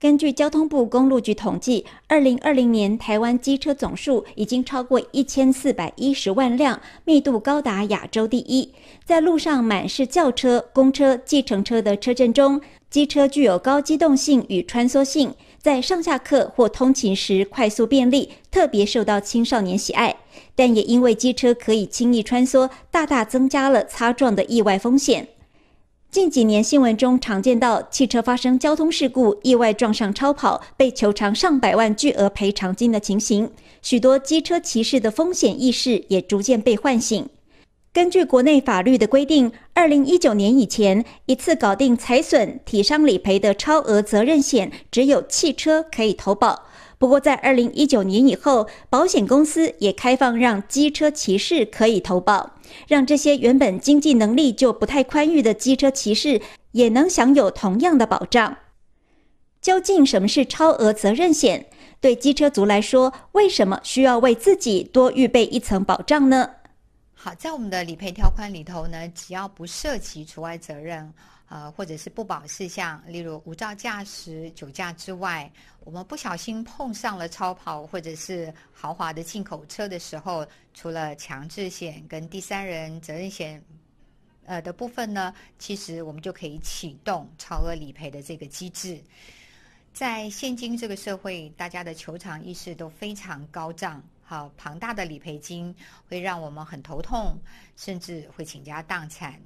根据交通部公路局统计，二零二零年台湾机车总数已经超过一千四百一十万辆，密度高达亚洲第一。在路上满是轿车、公车、计程车的车阵中，机车具有高机动性与穿梭性，在上下课或通勤时快速便利，特别受到青少年喜爱。但也因为机车可以轻易穿梭，大大增加了擦撞的意外风险。近几年新闻中常见到汽车发生交通事故，意外撞上超跑，被求偿上百万巨额赔偿金的情形。许多机车骑士的风险意识也逐渐被唤醒。根据国内法律的规定，二零一九年以前，一次搞定财损、体伤理赔的超额责任险，只有汽车可以投保。不过，在二零一九年以后，保险公司也开放让机车骑士可以投保，让这些原本经济能力就不太宽裕的机车骑士也能享有同样的保障。究竟什么是超额责任险？对机车族来说，为什么需要为自己多预备一层保障呢？好，在我们的理赔条款里头呢，只要不涉及除外责任，呃，或者是不保事项，例如无照驾驶、酒驾之外，我们不小心碰上了超跑或者是豪华的进口车的时候，除了强制险跟第三人责任险，呃的部分呢，其实我们就可以启动超额理赔的这个机制。在现今这个社会，大家的求偿意识都非常高涨。好庞大的理赔金会让我们很头痛，甚至会倾家荡产。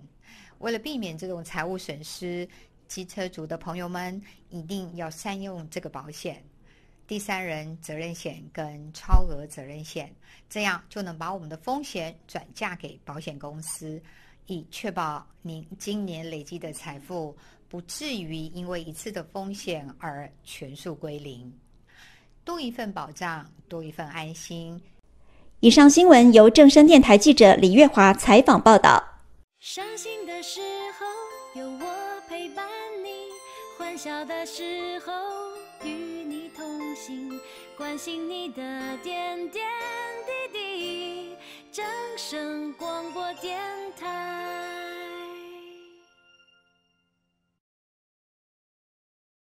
为了避免这种财务损失，机车族的朋友们一定要善用这个保险——第三人责任险跟超额责任险，这样就能把我们的风险转嫁给保险公司，以确保您今年累积的财富不至于因为一次的风险而全数归零。多一份保障，多一份安心。以上新闻由正声电台记者李月华采访报道。伤心的时候有我陪伴你，欢笑的时候与你同行，关心你的点点滴滴。正声广播电。